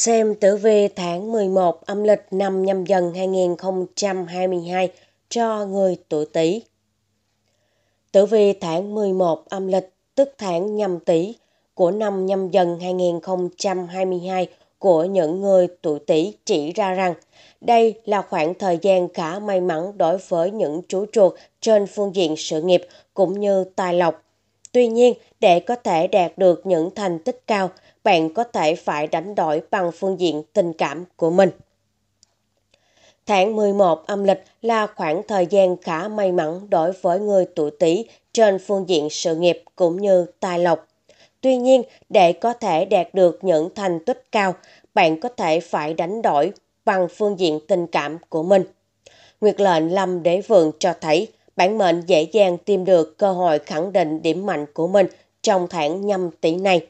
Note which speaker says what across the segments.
Speaker 1: Xem tử vi tháng 11 âm lịch năm nhâm dần 2022 cho người tuổi Tý. Tử vi tháng 11 âm lịch tức tháng nhâm Tý của năm nhâm dần 2022 của những người tuổi Tý chỉ ra rằng đây là khoảng thời gian khá may mắn đối với những chú chuột trên phương diện sự nghiệp cũng như tài lộc. Tuy nhiên, để có thể đạt được những thành tích cao, bạn có thể phải đánh đổi bằng phương diện tình cảm của mình. Tháng 11 âm lịch là khoảng thời gian khá may mắn đối với người tuổi Tý trên phương diện sự nghiệp cũng như tài lộc. Tuy nhiên, để có thể đạt được những thành tích cao, bạn có thể phải đánh đổi bằng phương diện tình cảm của mình. Nguyệt lệnh lâm đế vượng cho thấy bản mệnh dễ dàng tìm được cơ hội khẳng định điểm mạnh của mình trong tháng nhâm tỷ này.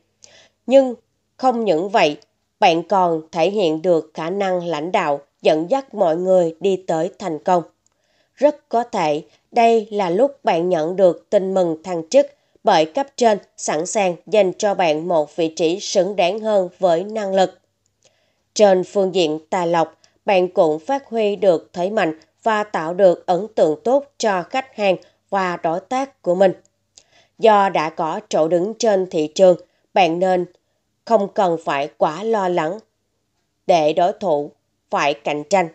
Speaker 1: Nhưng không những vậy, bạn còn thể hiện được khả năng lãnh đạo dẫn dắt mọi người đi tới thành công. Rất có thể đây là lúc bạn nhận được tin mừng thăng chức bởi cấp trên sẵn sàng dành cho bạn một vị trí xứng đáng hơn với năng lực. Trên phương diện tài lộc, bạn cũng phát huy được thế mạnh và tạo được ấn tượng tốt cho khách hàng và đối tác của mình. Do đã có chỗ đứng trên thị trường, bạn nên không cần phải quá lo lắng. Để đối thủ, phải cạnh tranh.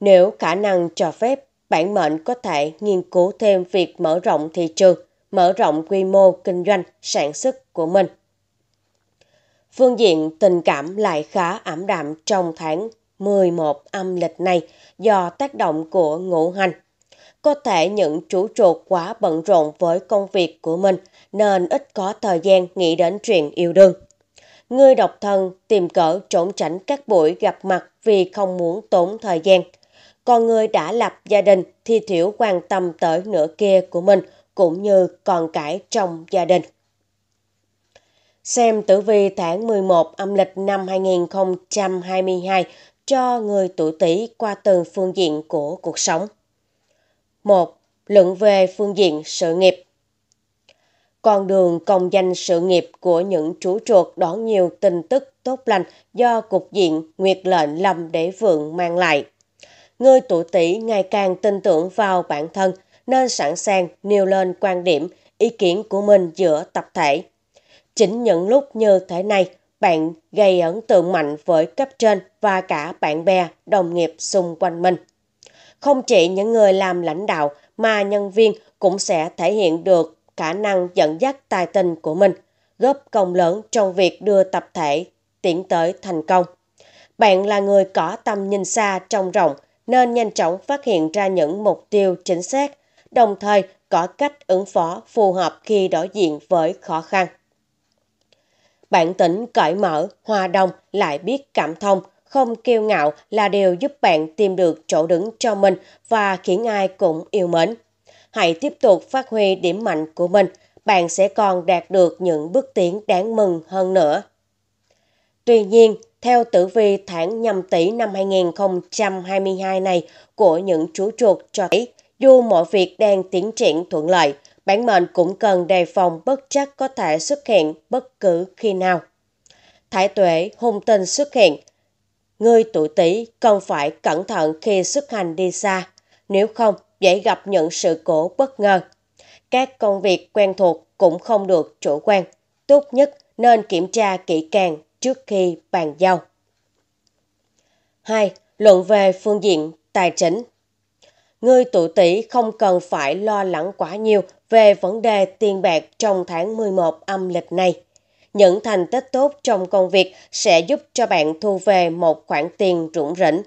Speaker 1: Nếu khả năng cho phép, bản mệnh có thể nghiên cứu thêm việc mở rộng thị trường, mở rộng quy mô kinh doanh, sản xuất của mình. Phương diện tình cảm lại khá ảm đạm trong tháng 11 âm lịch này do tác động của ngũ hành. Có thể những chủ trột quá bận rộn với công việc của mình nên ít có thời gian nghĩ đến chuyện yêu đương. Ngươi độc thân tìm cỡ trốn tránh các buổi gặp mặt vì không muốn tốn thời gian. Còn ngươi đã lập gia đình thì thiểu quan tâm tới nửa kia của mình cũng như còn cái trong gia đình. Xem tử vi tháng 11 âm lịch năm 2022 cho người tuổi Tý qua từng phương diện của cuộc sống. 1. Luận về phương diện sự nghiệp con đường công danh sự nghiệp của những chú chuột đón nhiều tin tức tốt lành do cục diện nguyệt lệnh lâm đế vượng mang lại. Người tuổi tỷ ngày càng tin tưởng vào bản thân nên sẵn sàng nêu lên quan điểm, ý kiến của mình giữa tập thể. Chính những lúc như thế này, bạn gây ấn tượng mạnh với cấp trên và cả bạn bè, đồng nghiệp xung quanh mình. Không chỉ những người làm lãnh đạo mà nhân viên cũng sẽ thể hiện được khả năng dẫn dắt tài tình của mình, góp công lớn trong việc đưa tập thể tiến tới thành công. Bạn là người có tầm nhìn xa trong rộng nên nhanh chóng phát hiện ra những mục tiêu chính xác, đồng thời có cách ứng phó phù hợp khi đối diện với khó khăn. Bạn tỉnh cởi mở, hòa đồng, lại biết cảm thông, không kiêu ngạo là điều giúp bạn tìm được chỗ đứng cho mình và khiến ai cũng yêu mến hãy tiếp tục phát huy điểm mạnh của mình, bạn sẽ còn đạt được những bước tiến đáng mừng hơn nữa. Tuy nhiên, theo tử vi tháng nhâm tỷ năm 2022 này của những chú chuột cho thấy, dù mọi việc đang tiến triển thuận lợi, bản mệnh cũng cần đề phòng bất chắc có thể xuất hiện bất cứ khi nào. Thái tuệ hung tinh xuất hiện. Người tuổi Tý cần phải cẩn thận khi xuất hành đi xa, nếu không dễ gặp những sự cố bất ngờ. Các công việc quen thuộc cũng không được chủ quan. Tốt nhất nên kiểm tra kỹ càng trước khi bàn giao. 2. Luận về phương diện tài chính. Người tuổi tỷ không cần phải lo lắng quá nhiều về vấn đề tiền bạc trong tháng 11 âm lịch này. Những thành tích tốt trong công việc sẽ giúp cho bạn thu về một khoản tiền rủng rỉnh.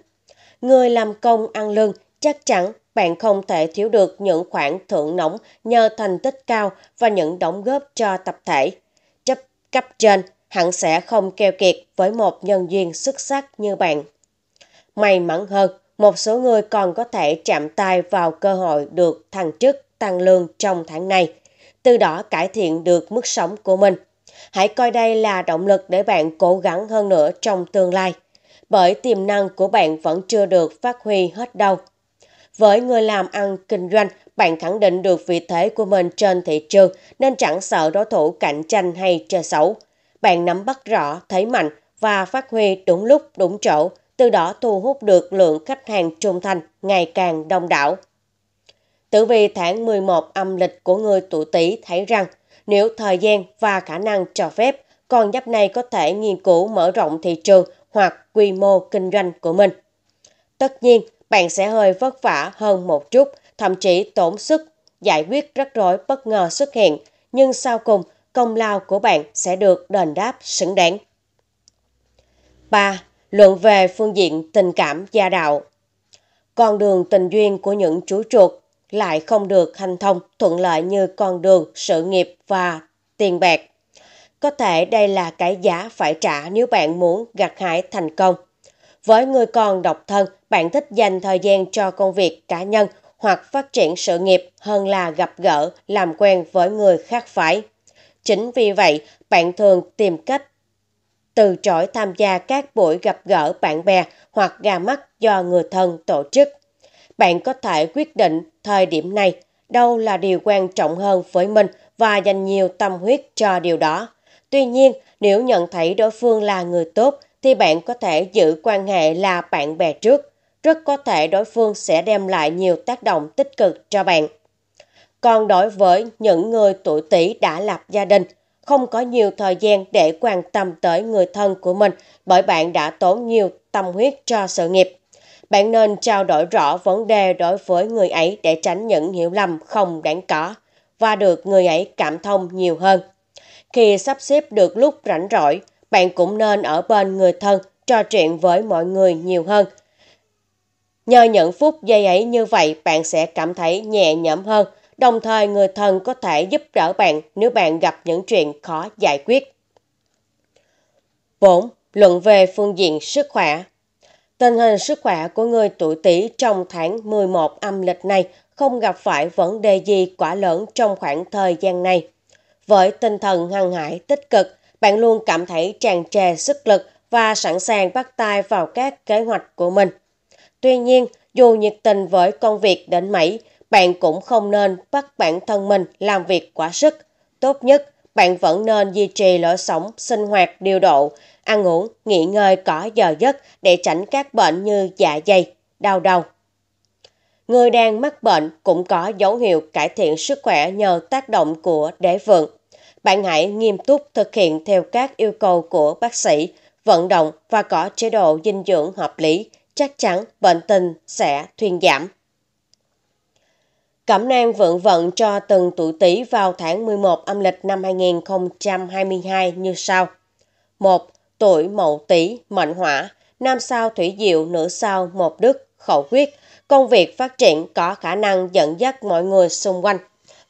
Speaker 1: Người làm công ăn lương chắc chắn bạn không thể thiếu được những khoản thưởng nóng nhờ thành tích cao và những đóng góp cho tập thể. Chấp cấp trên, hẳn sẽ không keo kiệt với một nhân viên xuất sắc như bạn. May mắn hơn, một số người còn có thể chạm tay vào cơ hội được thăng chức, tăng lương trong tháng này, từ đó cải thiện được mức sống của mình. Hãy coi đây là động lực để bạn cố gắng hơn nữa trong tương lai, bởi tiềm năng của bạn vẫn chưa được phát huy hết đâu. Với người làm ăn kinh doanh, bạn khẳng định được vị thế của mình trên thị trường nên chẳng sợ đối thủ cạnh tranh hay chơi xấu. Bạn nắm bắt rõ thế mạnh và phát huy đúng lúc đúng chỗ, từ đó thu hút được lượng khách hàng trung thành ngày càng đông đảo. Tử vi tháng 11 âm lịch của người tuổi Tý thấy rằng nếu thời gian và khả năng cho phép, con giáp này có thể nghiên cứu mở rộng thị trường hoặc quy mô kinh doanh của mình. Tất nhiên, bạn sẽ hơi vất vả hơn một chút, thậm chí tổn sức, giải quyết rắc rối bất ngờ xuất hiện, nhưng sau cùng công lao của bạn sẽ được đền đáp xứng đáng. 3. Luận về phương diện tình cảm gia đạo Con đường tình duyên của những chú chuột lại không được hành thông thuận lợi như con đường sự nghiệp và tiền bạc. Có thể đây là cái giá phải trả nếu bạn muốn gặt hái thành công với người còn độc thân, bạn thích dành thời gian cho công việc cá nhân hoặc phát triển sự nghiệp hơn là gặp gỡ, làm quen với người khác phải. Chính vì vậy, bạn thường tìm cách từ chối tham gia các buổi gặp gỡ bạn bè hoặc gà mắt do người thân tổ chức. Bạn có thể quyết định thời điểm này đâu là điều quan trọng hơn với mình và dành nhiều tâm huyết cho điều đó. Tuy nhiên, nếu nhận thấy đối phương là người tốt thì bạn có thể giữ quan hệ là bạn bè trước. Rất có thể đối phương sẽ đem lại nhiều tác động tích cực cho bạn. Còn đối với những người tuổi Tý đã lập gia đình, không có nhiều thời gian để quan tâm tới người thân của mình bởi bạn đã tốn nhiều tâm huyết cho sự nghiệp. Bạn nên trao đổi rõ vấn đề đối với người ấy để tránh những hiểu lầm không đáng có và được người ấy cảm thông nhiều hơn. Khi sắp xếp được lúc rảnh rỗi, bạn cũng nên ở bên người thân, trò chuyện với mọi người nhiều hơn. Nhờ những phút giây ấy như vậy, bạn sẽ cảm thấy nhẹ nhõm hơn, đồng thời người thân có thể giúp đỡ bạn nếu bạn gặp những chuyện khó giải quyết. 4. Luận về phương diện sức khỏe Tình hình sức khỏe của người tuổi Tý trong tháng 11 âm lịch này không gặp phải vấn đề gì quá lớn trong khoảng thời gian này. Với tinh thần hăng hải tích cực, bạn luôn cảm thấy tràn trề sức lực và sẵn sàng bắt tay vào các kế hoạch của mình. Tuy nhiên, dù nhiệt tình với công việc đến mấy, bạn cũng không nên bắt bản thân mình làm việc quá sức. Tốt nhất, bạn vẫn nên duy trì lối sống, sinh hoạt điều độ, ăn uống, nghỉ ngơi có giờ giấc để tránh các bệnh như dạ dày, đau đầu. Người đang mắc bệnh cũng có dấu hiệu cải thiện sức khỏe nhờ tác động của đế vượng. Bạn hãy nghiêm túc thực hiện theo các yêu cầu của bác sĩ, vận động và có chế độ dinh dưỡng hợp lý, chắc chắn bệnh tình sẽ thuyên giảm. Cẩm nang vượng vận cho từng tuổi Tý vào tháng 11 âm lịch năm 2022 như sau. 1. Tuổi Mậu Tý, mệnh hỏa, nam sao thủy diệu, nữ sao một đức, khẩu quyết. Công việc phát triển có khả năng dẫn dắt mọi người xung quanh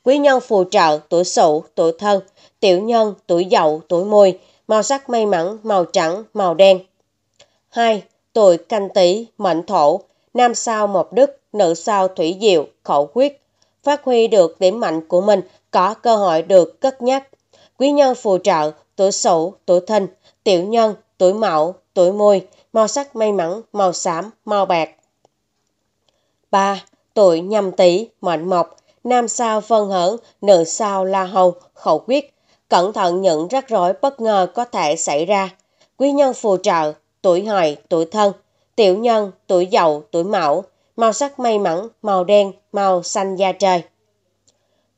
Speaker 1: quý nhân phù trợ, tuổi sửu, tuổi thân, tiểu nhân, tuổi dậu, tuổi mùi, màu sắc may mắn, màu trắng, màu đen. Hai, Tuổi canh tý, mệnh thổ, nam sao mộc đức, nữ sao thủy diệu, khẩu quyết. Phát huy được điểm mạnh của mình, có cơ hội được cất nhắc. Quý nhân phù trợ, tuổi sửu, tuổi thìn, tiểu nhân, tuổi Mão, tuổi mùi, màu sắc may mắn, màu xám, màu bạc. 3. Tuổi nhâm tý, mệnh mộc, nam sao phân hở, nữ sao la hầu, khẩu quyết. Cẩn thận những rắc rối bất ngờ có thể xảy ra. Quý nhân phù trợ, tuổi hợi, tuổi thân, tiểu nhân, tuổi dậu, tuổi mão, màu sắc may mắn, màu đen, màu xanh da trời.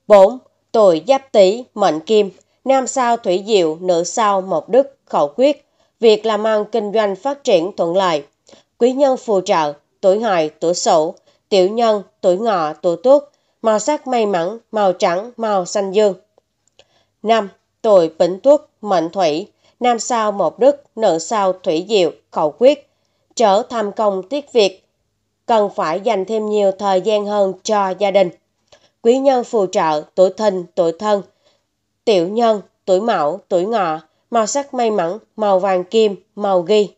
Speaker 1: 4. Tuổi giáp tý, mệnh kim, nam sao thủy diệu, nữ sao mộc đức, khẩu quyết. Việc làm ăn kinh doanh phát triển thuận lợi. Quý nhân phù trợ, tuổi hợi, tuổi sửu, tiểu nhân, tuổi ngọ, tuổi tuất, màu sắc may mắn, màu trắng, màu xanh dương. 5. tuổi bỉnh tuất, mệnh thủy, nam sao một đức, nữ sao thủy diệu, khẩu quyết, trở tham công tiết việc, cần phải dành thêm nhiều thời gian hơn cho gia đình. Quý nhân phù trợ, tuổi thìn, tuổi thân, tiểu nhân, tuổi mão, tuổi ngọ, màu sắc may mắn, màu vàng kim, màu ghi.